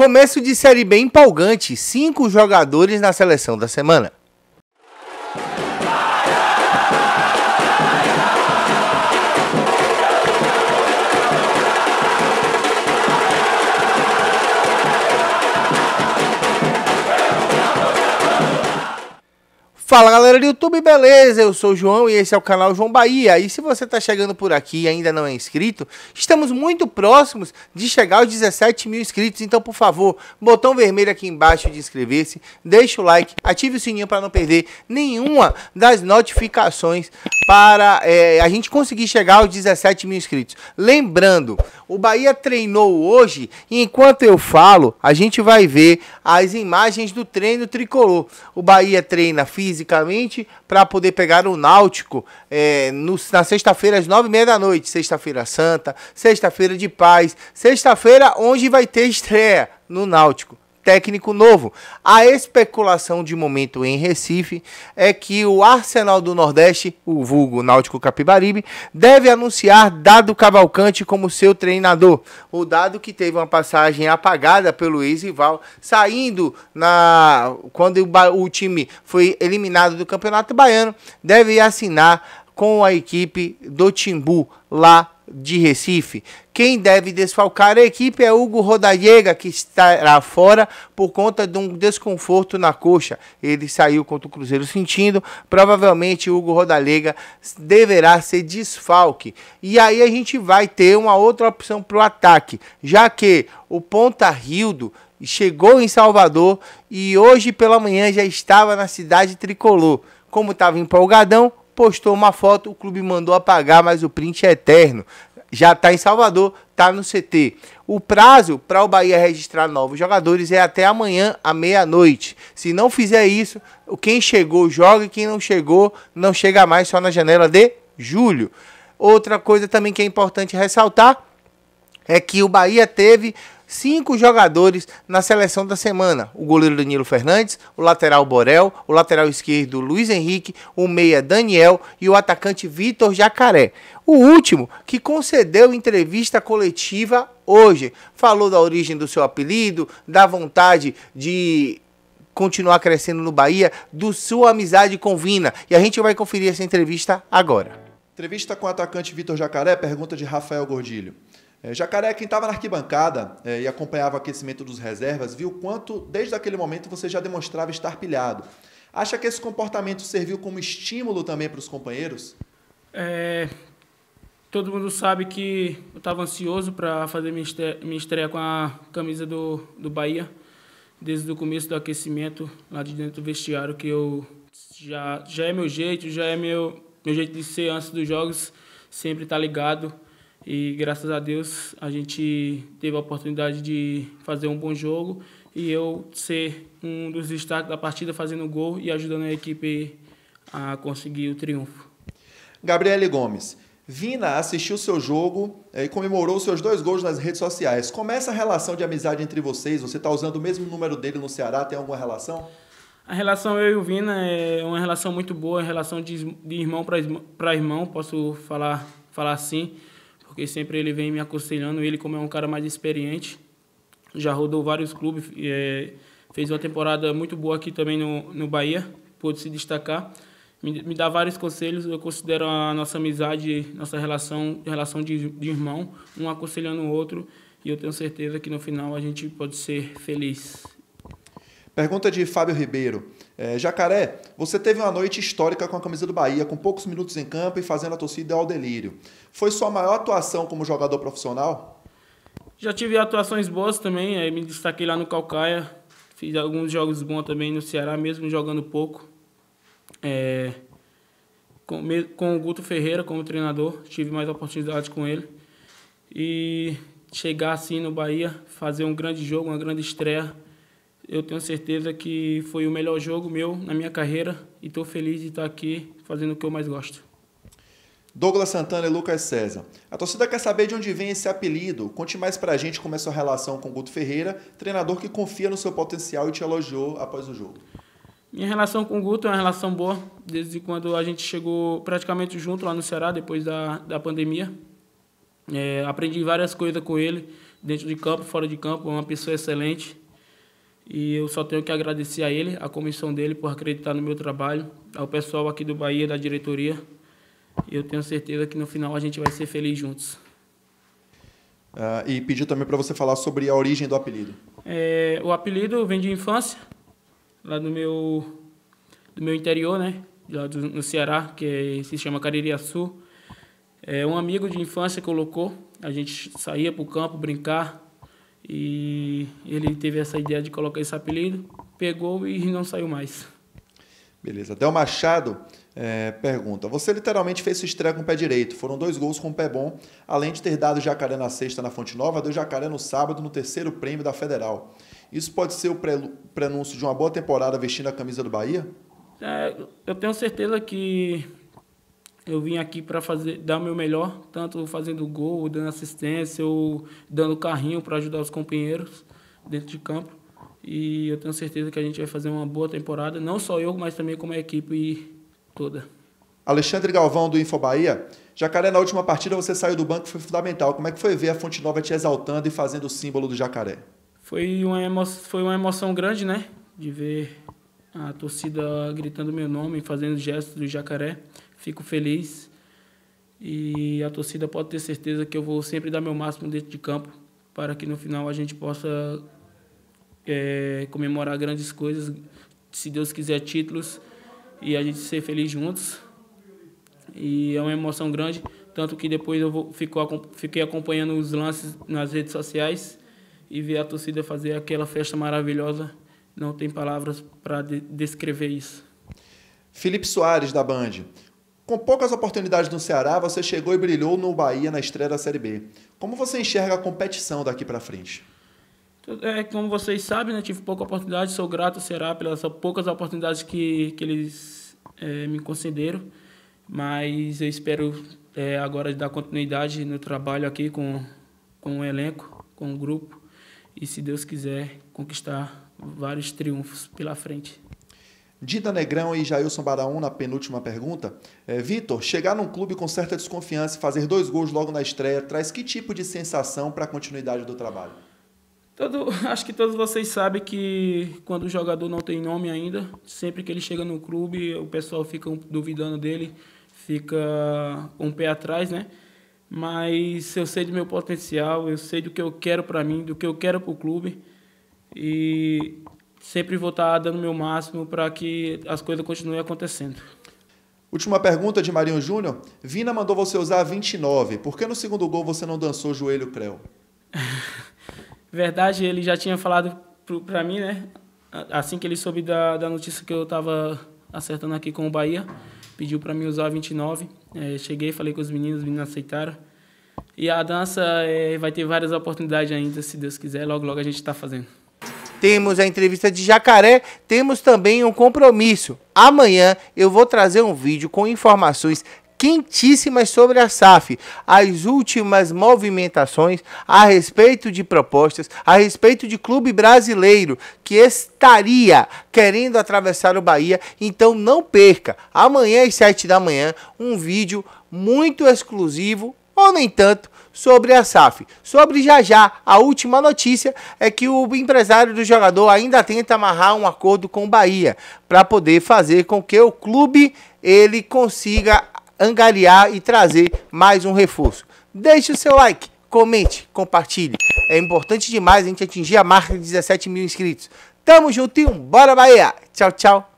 Começo de Série B empolgante, cinco jogadores na seleção da semana. Fala galera do YouTube, beleza? Eu sou o João e esse é o canal João Bahia. E se você está chegando por aqui e ainda não é inscrito, estamos muito próximos de chegar aos 17 mil inscritos. Então, por favor, botão vermelho aqui embaixo de inscrever-se, deixa o like, ative o sininho para não perder nenhuma das notificações para é, a gente conseguir chegar aos 17 mil inscritos. Lembrando, o Bahia treinou hoje e enquanto eu falo, a gente vai ver as imagens do treino tricolor. O Bahia treina físico fisicamente para poder pegar o Náutico é, no, na sexta-feira às nove e meia da noite. Sexta-feira santa, sexta-feira de paz, sexta-feira onde vai ter estreia no Náutico técnico novo. A especulação de momento em Recife é que o Arsenal do Nordeste, o vulgo Náutico Capibaribe, deve anunciar Dado Cavalcante como seu treinador. O Dado que teve uma passagem apagada pelo ex-rival, saindo na quando o time foi eliminado do Campeonato Baiano, deve assinar com a equipe do Timbu lá de Recife. Quem deve desfalcar a equipe é Hugo Rodallega, que estará fora por conta de um desconforto na coxa. Ele saiu contra o Cruzeiro sentindo. Provavelmente Hugo Rodallega deverá ser desfalque. E aí a gente vai ter uma outra opção para o ataque, já que o Ponta Rildo chegou em Salvador e hoje pela manhã já estava na cidade tricolor. Como estava empolgadão, postou uma foto, o clube mandou apagar, mas o print é eterno já está em Salvador, está no CT. O prazo para o Bahia registrar novos jogadores é até amanhã à meia-noite. Se não fizer isso, quem chegou joga e quem não chegou não chega mais só na janela de julho. Outra coisa também que é importante ressaltar é que o Bahia teve cinco jogadores na seleção da semana: o goleiro Danilo Fernandes, o lateral Borel, o lateral esquerdo Luiz Henrique, o meia Daniel e o atacante Vitor Jacaré. O último que concedeu entrevista coletiva hoje, falou da origem do seu apelido, da vontade de continuar crescendo no Bahia, do sua amizade com Vina. E a gente vai conferir essa entrevista agora. Entrevista com o atacante Vitor Jacaré, pergunta de Rafael Gordilho. É, Jacaré, quem estava na arquibancada é, e acompanhava o aquecimento dos reservas, viu quanto, desde aquele momento, você já demonstrava estar pilhado. Acha que esse comportamento serviu como estímulo também para os companheiros? É, todo mundo sabe que eu estava ansioso para fazer minha estreia, minha estreia, com a camisa do, do Bahia. Desde o começo do aquecimento, lá de dentro do vestiário, que eu já, já é meu jeito, já é meu, meu jeito de ser antes dos jogos, sempre estar tá ligado. E graças a Deus a gente teve a oportunidade de fazer um bom jogo e eu ser um dos destaques da partida fazendo gol e ajudando a equipe a conseguir o triunfo. Gabriele Gomes, Vina assistiu seu jogo eh, e comemorou seus dois gols nas redes sociais. Começa é a relação de amizade entre vocês? Você está usando o mesmo número dele no Ceará? Tem alguma relação? A relação eu e o Vina é uma relação muito boa, é relação de, de irmão para irmão, posso falar, falar assim porque sempre ele vem me aconselhando. Ele, como é um cara mais experiente, já rodou vários clubes, é, fez uma temporada muito boa aqui também no, no Bahia, pôde se destacar. Me, me dá vários conselhos, eu considero a nossa amizade, nossa relação, relação de, de irmão, um aconselhando o outro, e eu tenho certeza que no final a gente pode ser feliz. Pergunta de Fábio Ribeiro. É, Jacaré, você teve uma noite histórica com a camisa do Bahia, com poucos minutos em campo e fazendo a torcida ao delírio. Foi sua maior atuação como jogador profissional? Já tive atuações boas também, aí me destaquei lá no Calcaia, fiz alguns jogos bons também no Ceará, mesmo jogando pouco. É, com, com o Guto Ferreira como treinador, tive mais oportunidade com ele. E chegar assim no Bahia, fazer um grande jogo, uma grande estreia, eu tenho certeza que foi o melhor jogo meu na minha carreira e estou feliz de estar tá aqui fazendo o que eu mais gosto. Douglas Santana e Lucas César. A torcida quer saber de onde vem esse apelido. Conte mais pra gente como é sua relação com o Guto Ferreira, treinador que confia no seu potencial e te elogiou após o jogo. Minha relação com o Guto é uma relação boa, desde quando a gente chegou praticamente junto lá no Ceará, depois da, da pandemia. É, aprendi várias coisas com ele, dentro de campo, fora de campo, é uma pessoa excelente. E eu só tenho que agradecer a ele, a comissão dele, por acreditar no meu trabalho, ao pessoal aqui do Bahia, da diretoria. Eu tenho certeza que no final a gente vai ser feliz juntos. Ah, e pediu também para você falar sobre a origem do apelido. É, o apelido vem de infância, lá do meu, do meu interior, né? Lá do, no Ceará, que é, se chama Caririaçu. É, um amigo de infância colocou, a gente saía para o campo brincar, e ele teve essa ideia de colocar esse apelido, pegou e não saiu mais. Beleza. Del Machado é, pergunta: Você literalmente fez sua estreia com o pé direito. Foram dois gols com o pé bom, além de ter dado jacaré na sexta na Fonte Nova, deu jacaré no sábado no terceiro prêmio da Federal. Isso pode ser o prenúncio de uma boa temporada vestindo a camisa do Bahia? É, eu tenho certeza que eu vim aqui para fazer dar o meu melhor, tanto fazendo gol, dando assistência, ou dando carrinho para ajudar os companheiros dentro de campo. E eu tenho certeza que a gente vai fazer uma boa temporada, não só eu, mas também como a equipe toda. Alexandre Galvão do Bahia Jacaré, na última partida você saiu do banco, foi fundamental. Como é que foi ver a Fonte Nova te exaltando e fazendo o símbolo do Jacaré? Foi uma emoção, foi uma emoção grande, né? De ver a torcida gritando meu nome, fazendo gestos do Jacaré fico feliz e a torcida pode ter certeza que eu vou sempre dar meu máximo dentro de campo para que no final a gente possa é, comemorar grandes coisas, se Deus quiser títulos e a gente ser feliz juntos. E é uma emoção grande, tanto que depois eu vou, fico, fiquei acompanhando os lances nas redes sociais e ver a torcida fazer aquela festa maravilhosa. Não tem palavras para de descrever isso. Felipe Soares, da Band. Com poucas oportunidades no Ceará, você chegou e brilhou no Bahia na estreia da Série B. Como você enxerga a competição daqui para frente? É, como vocês sabem, né, tive pouca oportunidade, sou grato ao Ceará pelas poucas oportunidades que, que eles é, me concederam, mas eu espero é, agora dar continuidade no trabalho aqui com, com o elenco, com o grupo, e se Deus quiser, conquistar vários triunfos pela frente. Dida Negrão e Jailson Baraú na penúltima pergunta. É, Vitor, chegar num clube com certa desconfiança e fazer dois gols logo na estreia traz que tipo de sensação para a continuidade do trabalho? Todo, acho que todos vocês sabem que quando o jogador não tem nome ainda, sempre que ele chega no clube, o pessoal fica duvidando dele, fica um pé atrás, né? Mas eu sei do meu potencial, eu sei do que eu quero para mim, do que eu quero para o clube. E sempre vou estar dando meu máximo para que as coisas continuem acontecendo. Última pergunta de Marinho Júnior. Vina mandou você usar 29. Por que no segundo gol você não dançou joelho creu? Verdade, ele já tinha falado para mim, né? Assim que ele soube da, da notícia que eu estava acertando aqui com o Bahia, pediu para mim usar 29. É, cheguei, falei com os meninos, os meninos aceitaram. E a dança é, vai ter várias oportunidades ainda, se Deus quiser. Logo, logo a gente está fazendo temos a entrevista de Jacaré, temos também um compromisso. Amanhã eu vou trazer um vídeo com informações quentíssimas sobre a SAF, as últimas movimentações a respeito de propostas, a respeito de clube brasileiro que estaria querendo atravessar o Bahia. Então não perca, amanhã às 7 da manhã, um vídeo muito exclusivo, ou nem tanto, sobre a SAF. Sobre já já, a última notícia é que o empresário do jogador ainda tenta amarrar um acordo com o Bahia para poder fazer com que o clube ele consiga angariar e trazer mais um reforço. Deixe o seu like, comente, compartilhe. É importante demais a gente atingir a marca de 17 mil inscritos. Tamo juntinho, bora Bahia! Tchau, tchau!